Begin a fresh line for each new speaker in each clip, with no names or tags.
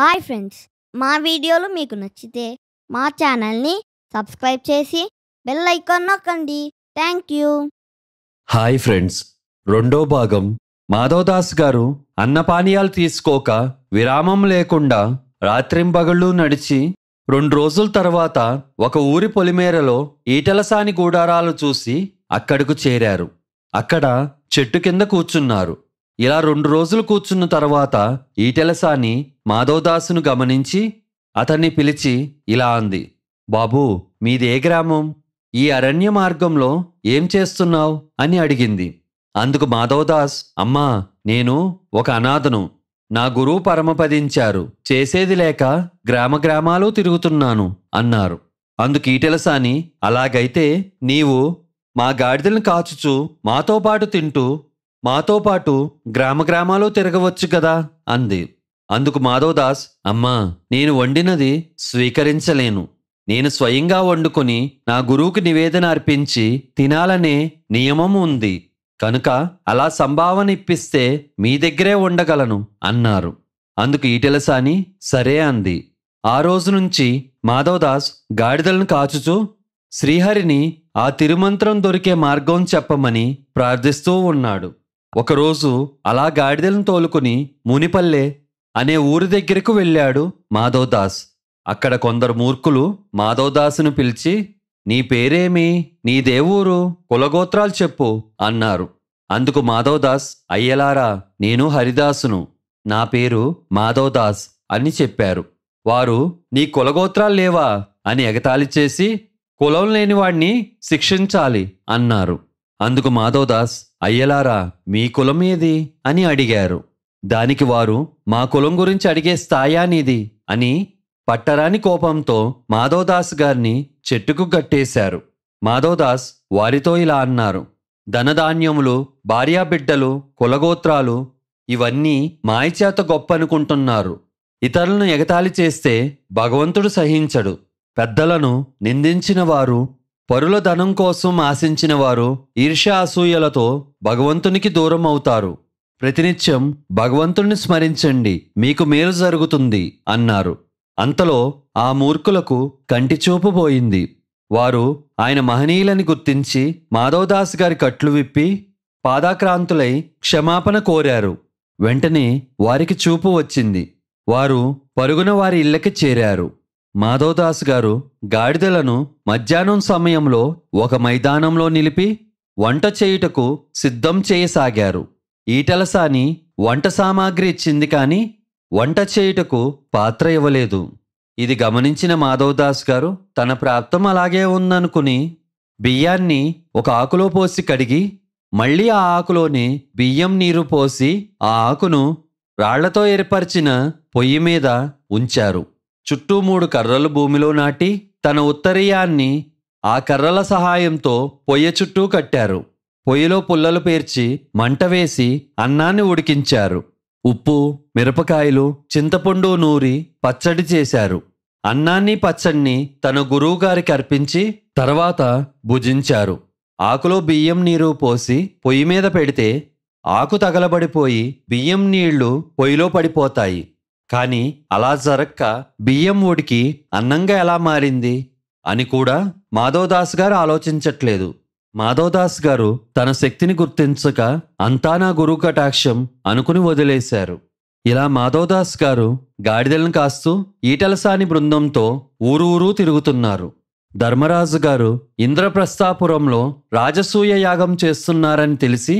hi friends మా వీడియోలు మీకు నచ్చితే మా ఛానల్ని సబ్స్క్రైబ్ చేసి బెల్ ఐకాన్ నొక్కండి థ్యాంక్ యూ హాయ్ ఫ్రెండ్స్ రెండో భాగం మాధవదాస్ గారు అన్నపానీయాలు తీసుకోక విరామం లేకుండా రాత్రింబగళ్ళు నడిచి రెండు రోజుల తర్వాత ఒక ఊరి పొలిమేరలో ఈటలసాని గూడారాలు చూసి అక్కడకు చేరారు అక్కడ చెట్టు కింద కూర్చున్నారు ఇలా రెండు రోజులు కూర్చున్న తర్వాత ఈటెలసాని మాధవదాసును గమనించి అతన్ని పిలిచి ఇలా అంది బాబూ మీదే గ్రామం ఈ అరణ్య మార్గంలో ఏం చేస్తున్నావు అని అడిగింది అందుకు మాధవదాస్ అమ్మా నేను ఒక అనాథను నా గురువు పరమపదించారు చేసేది లేక గ్రామ గ్రామాలు తిరుగుతున్నాను అన్నారు అందుకు ఈటెలసాని అలాగైతే నీవు మా గాడిదలను కాచుచూ మాతో పాటు తింటూ మాతో పాటు గ్రామ గ్రామాలు తిరగవచ్చు కదా అంది అందుకు మాధవదాస్ అమ్మా నేను వండినది స్వీకరించలేను నేను స్వయంగా వండుకొని నా గురువుకి నివేదన అర్పించి తినాలనే నియమం ఉంది కనుక అలా సంభావన ఇప్పిస్తే మీ దగ్గరే ఉండగలను అన్నారు అందుకు ఈటెలసాని సరే అంది ఆ రోజు నుంచి మాధవదాస్ గాడిదలను కాచుచూ శ్రీహరిని ఆ తిరుమంత్రం దొరికే మార్గం చెప్పమని ప్రార్థిస్తూ ఉన్నాడు ఒకరోజు అలా గాడిదలను తోలుకుని మునిపల్లె అనే ఊరి దగ్గరకు వెళ్ళాడు మాధవదాస్ అక్కడ కొందరు మూర్ఖులు మాధవదాసును పిలిచి నీ పేరేమి నీ దేవూరు కులగోత్రాలు చెప్పు అన్నారు అందుకు మాధవదాస్ అయ్యలారా నేను హరిదాసును నా పేరు మాధవదాస్ అని చెప్పారు వారు నీ కులగోత్రాలు లేవా అని ఎగతాళి చేసి కులం లేనివాణ్ణి శిక్షించాలి అన్నారు అందుకు మాధవదాస్ అయ్యలారా మీ కులం ఏది అని అడిగారు దానికి వారు మా కులం గురించి అడిగే స్థాయానిది అని పట్టరాని కోపంతో మాధవదాస్ గారిని చెట్టుకు గట్టేశారు మాధవదాస్ వారితో ఇలా అన్నారు ధనధాన్యములు భార్యాబిడ్డలు కులగోత్రాలు ఇవన్నీ మాయచేత గొప్ప అనుకుంటున్నారు ఇతరులను ఎగతాళి చేస్తే భగవంతుడు సహించడు పెద్దలను నిందించిన వారు పరుల ధనం కోసం ఆశించిన వారు ఈర్ష అసూయలతో భగవంతునికి దూరం అవుతారు ప్రతినిత్యం భగవంతుణ్ణి స్మరించండి మీకు మేలు జరుగుతుంది అన్నారు అంతలో ఆ మూర్ఖులకు కంటిచూపు పోయింది వారు ఆయన మహనీయులని గుర్తించి మాధవదాస్ గారి కట్లు విప్పి పాదాక్రాంతులై క్షమాపణ కోరారు వెంటనే వారికి చూపు వచ్చింది వారు పరుగున వారి ఇళ్ళకి చేరారు మాధవదాస్ గారు గాడిదలను మధ్యాహ్నం సమయంలో ఒక మైదానంలో నిలిపి వంట చేయుటకు సిద్ధం చేయసాగారు ఈటలసాని వంట సామాగ్రి ఇచ్చింది కానీ వంట చేయుటకు పాత్ర ఇవ్వలేదు ఇది గమనించిన మాధవదాస్ గారు తన ప్రాప్తం అలాగే ఉందనుకుని బియ్యాన్ని ఒక ఆకులో పోసి కడిగి మళ్ళీ ఆ ఆకులోని బియ్యం నీరు పోసి ఆ ఆకును రాళ్లతో ఏర్పరిచిన పొయ్యి మీద ఉంచారు చుట్టూ మూడు కర్రలు భూమిలో నాటి తన ఉత్తరీయాన్ని ఆ కర్రల సహాయంతో పొయ్య చుట్టూ కట్టారు పొయ్యిలో పుల్లలు పేర్చి మంట వేసి అన్నాన్ని ఉడికించారు ఉప్పు మిరపకాయలు చింతపండు నూరి పచ్చడి చేశారు అన్నాన్ని పచ్చడిని తన గురువుగారికి అర్పించి తర్వాత భుజించారు ఆకులో బియ్యం నీరు పోసి పొయ్యి మీద పెడితే ఆకు తగలబడిపోయి బియ్యం నీళ్లు పొయ్యిలో పడిపోతాయి కానీ అలా జరక్క బియ్యం ఉడికి అన్నంగా ఎలా మారింది అని కూడా మాధవదాస్ గారు ఆలోచించట్లేదు మాధవదాస్ గారు తన శక్తిని గుర్తించక అంతా నా గురువు కటాక్షం అనుకుని వదిలేశారు ఇలా మాధవదాస్ గారు గాడిదలను కాస్తూ ఈటలసాని బృందంతో ఊరు ఊరూ తిరుగుతున్నారు ధర్మరాజు గారు ఇంద్రప్రస్థాపురంలో రాజసూయ యాగం చేస్తున్నారని తెలిసి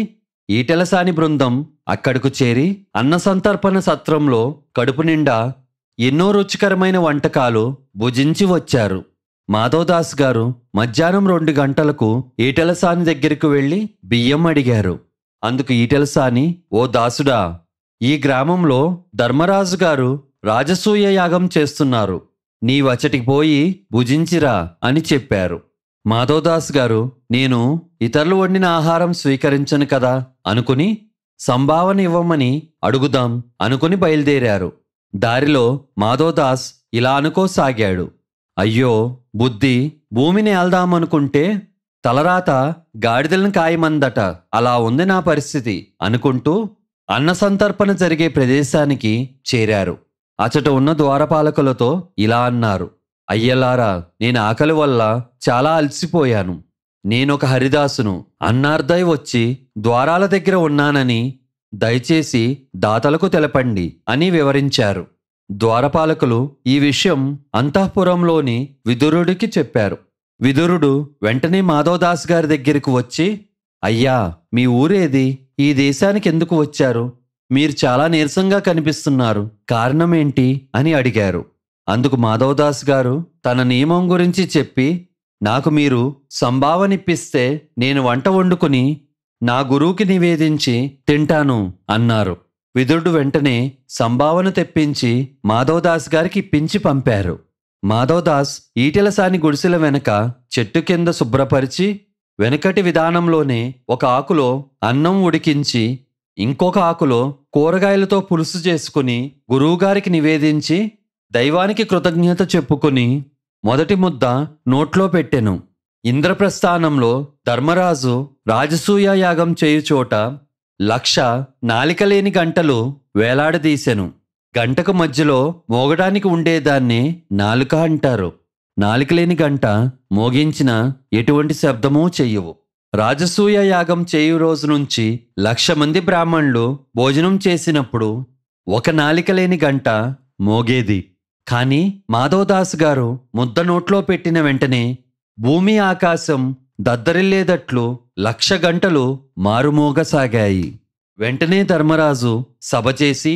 ఈటెలసాని బృందం అక్కడకు చేరి అన్నసంతర్పణ సత్రంలో కడుపు నిండా ఎన్నో రుచికరమైన వంటకాలు భుజించి వచ్చారు మాధవదాస్ గారు మధ్యాహ్నం రెండు గంటలకు ఈటెలసాని దగ్గరికి వెళ్ళి బియ్యం అడిగారు అందుకు ఈటెలసాని ఓ దాసుడా ఈ గ్రామంలో ధర్మరాజు గారు రాజసూయ యాగం చేస్తున్నారు నీ వచ్చటికి పోయి భుజించిరా అని చెప్పారు మాధవదాస్ గారు నేను ఇతరులు వండిన ఆహారం స్వీకరించను కదా అనుకుని సంభావన ఇవ్వమని అడుగుదాం అనుకుని బయలుదేరారు దారిలో మాధవదాస్ ఇలా అనుకోసాగాడు అయ్యో బుద్ధి భూమిని ఏల్దామనుకుంటే తలరాత గాడిదలను కాయమందట అలా ఉంది నా పరిస్థితి అనుకుంటూ అన్న సంతర్పణ జరిగే ప్రదేశానికి చేరారు అచట ఉన్న ద్వారపాలకులతో ఇలా అన్నారు అయ్యలారా నేను ఆకలి వల్ల చాలా అలసిపోయాను నేనొక హరిదాసును అన్నార్థై వచ్చి ద్వారాల దగ్గర ఉన్నానని దయచేసి దాతలకు తెలపండి అని వివరించారు ద్వారపాలకులు ఈ విషయం అంతఃపురంలోని విదురుడికి చెప్పారు విదురుడు వెంటనే మాధవదాస్ గారి దగ్గరికి వచ్చి అయ్యా మీ ఊరేది ఈ దేశానికి ఎందుకు వచ్చారు మీరు చాలా నీరసంగా కనిపిస్తున్నారు కారణమేంటి అని అడిగారు అందుకు మాధవదాస్ గారు తన నియమం గురించి చెప్పి నాకు మీరు సంభావనిప్పిస్తే నేను వంట వండుకుని నా గురువుకి నివేదించి తింటాను అన్నారు విదురుడు వెంటనే సంభావన తెప్పించి మాధవదాస్ గారికి పించి పంపారు మాధవదాస్ ఈటెలసాని గుడిసెల వెనక చెట్టు కింద శుభ్రపరిచి వెనకటి విధానంలోనే ఒక ఆకులో అన్నం ఉడికించి ఇంకొక ఆకులో కూరగాయలతో పులుసు చేసుకుని గురువుగారికి నివేదించి దైవానికి కృతజ్ఞత చెప్పుకొని మొదటి ముద్ద నోట్లో పెట్టెను ఇంద్రప్రస్థానంలో ధర్మరాజు రాజసూయ యాగం చేయుచోట లక్ష నాలికలేని గంటలు వేలాడదీశెను గంటకు మధ్యలో మోగడానికి ఉండేదాన్ని నాలుక అంటారు నాలికలేని గంట మోగించిన ఎటువంటి శబ్దమూ చెయ్యవు రాజసూయ యాగం చేయు రోజు నుంచి లక్ష మంది బ్రాహ్మణులు భోజనం చేసినప్పుడు ఒక నాలికలేని గంట మోగేది కానీ మాధవదాస్ గారు ముద్ద నోట్లో పెట్టిన వెంటనే భూమి ఆకాశం దద్దరిల్లేదట్లు లక్ష గంటలు మారుమోగసాగాయి వెంటనే ధర్మరాజు సభ చేసి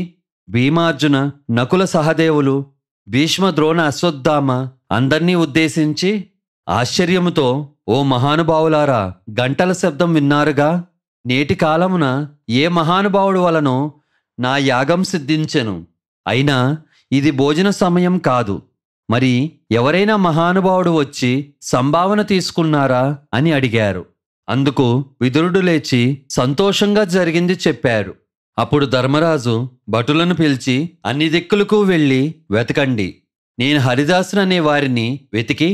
భీమార్జున నకుల సహదేవులు భీష్మ ద్రోణ అశ్వత్థామ అందర్నీ ఉద్దేశించి ఆశ్చర్యముతో ఓ మహానుభావులారా గంటల శబ్దం విన్నారుగా నేటి కాలమున ఏ మహానుభావుడు వలనో నా యాగం సిద్ధించెను అయినా ఇది భోజన సమయం కాదు మరి ఎవరైనా మహానుభావుడు వచ్చి సంభావన తీసుకున్నారా అని అడిగారు అందుకు విదురుడు లేచి సంతోషంగా జరిగింది చెప్పారు అప్పుడు ధర్మరాజు భటులను పిలిచి అన్ని దిక్కులకు వెళ్ళి వెతకండి నేను హరిదాసన్ అనే వారిని వెతికి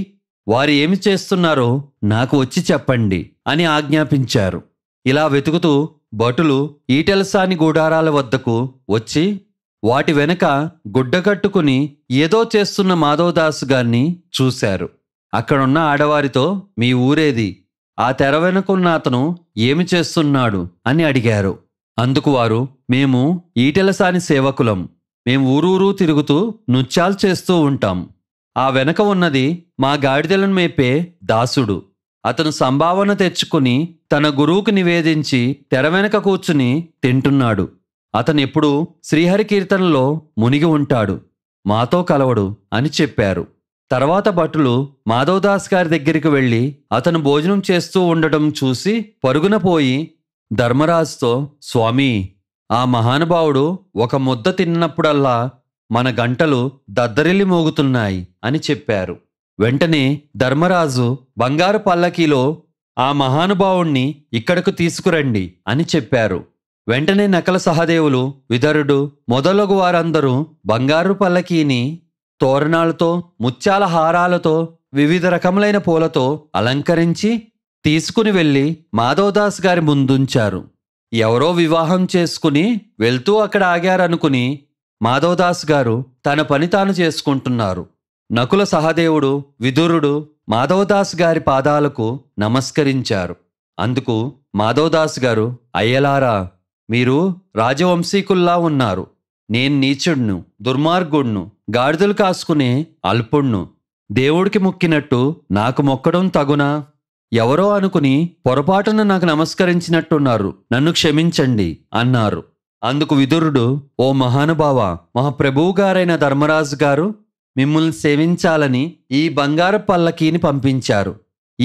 వారు ఏమి చేస్తున్నారో నాకు వచ్చి చెప్పండి అని ఆజ్ఞాపించారు ఇలా వెతుకుతూ భటులు ఈటెలసాని గుడారాల వద్దకు వచ్చి వాటి వెనక గుడ్డగట్టుకుని ఏదో చేస్తున్న మాధవదాస్ గారిని చూశారు అక్కడున్న ఆడవారితో మీ ఊరేది ఆ తెర వెనుకున్న అతను ఏమి చేస్తున్నాడు అని అడిగారు అందుకు వారు మేము ఈటెలసాని సేవకులం మేము ఊరూరు తిరుగుతూ నృత్యాలు చేస్తూ ఉంటాం ఆ వెనక ఉన్నది మా గాడిదలను మేపే దాసుడు అతను సంభావన తెచ్చుకుని తన గురువుకు నివేదించి తెర వెనక కూర్చుని తింటున్నాడు అతను ఎప్పుడు శ్రీహరి కీర్తనలో మునిగి ఉంటాడు మాతో కలవడు అని చెప్పారు తర్వాత భటులు మాధవదాస్ గారి దగ్గరికి వెళ్ళి అతను భోజనం చేస్తూ ఉండడం చూసి పరుగున పోయి ధర్మరాజుతో స్వామి ఆ మహానుభావుడు ఒక ముద్ద తిన్నప్పుడల్లా మన గంటలు దద్దరిల్లి మోగుతున్నాయి అని చెప్పారు వెంటనే ధర్మరాజు బంగారు పల్లకీలో ఆ మహానుభావుణ్ణి ఇక్కడకు తీసుకురండి అని చెప్పారు వెంటనే నకల సహదేవులు విదరుడు మొదలగు వారందరూ బంగారు పల్లకీని తోరణాలతో ముత్యాల హారాలతో వివిధ రకములైన పూలతో అలంకరించి తీసుకుని వెళ్ళి మాధవదాస్ గారి ముందుంచారు ఎవరో వివాహం చేసుకుని వెళ్తూ అక్కడ ఆగారనుకుని మాధవదాస్ గారు తన పని తాను చేసుకుంటున్నారు నకుల సహదేవుడు విదురుడు మాధవదాస్ గారి పాదాలకు నమస్కరించారు అందుకు మాధవదాస్ గారు అయ్యలారా మీరు రాజవంశీకుల్లా ఉన్నారు నేను నీచుడ్ను దుర్మార్గుడ్ను గాడిదలు కాసుకునే అల్పుణ్ణు దేవుడికి మొక్కినట్టు నాకు మొక్కడం తగునా ఎవరో అనుకుని పొరపాటున నాకు నమస్కరించినట్టున్నారు నన్ను క్షమించండి అన్నారు అందుకు విదురుడు ఓ మహానుభావ మా ప్రభువు గారైన ధర్మరాజు గారు మిమ్మల్ని సేవించాలని ఈ బంగారు పల్లకీని పంపించారు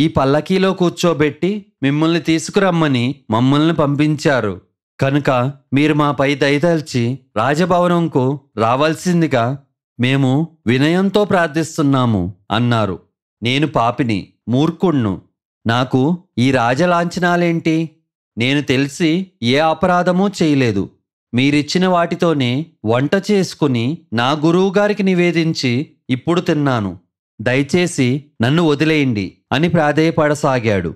ఈ పల్లకీలో కూర్చోబెట్టి మిమ్మల్ని తీసుకురమ్మని మమ్మల్ని పంపించారు కనుక మీరు మాపై దయదల్చి రాజభవనంకు రావాల్సిందిగా మేము వినయంతో ప్రార్థిస్తున్నాము అన్నారు నేను పాపిని మూర్ఖుణ్ణు నాకు ఈ రాజలాంఛనాలేంటి నేను తెలిసి ఏ అపరాధమూ చేయలేదు మీరిచ్చిన వాటితోనే వంట చేసుకుని నా గురువుగారికి నివేదించి ఇప్పుడు తిన్నాను దయచేసి నన్ను వదిలేయండి అని ప్రాధేయపడసాగాడు